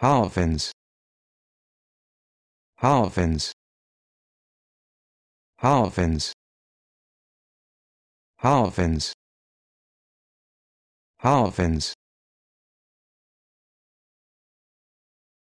Halvens Halvens Halvens Halvens Halvens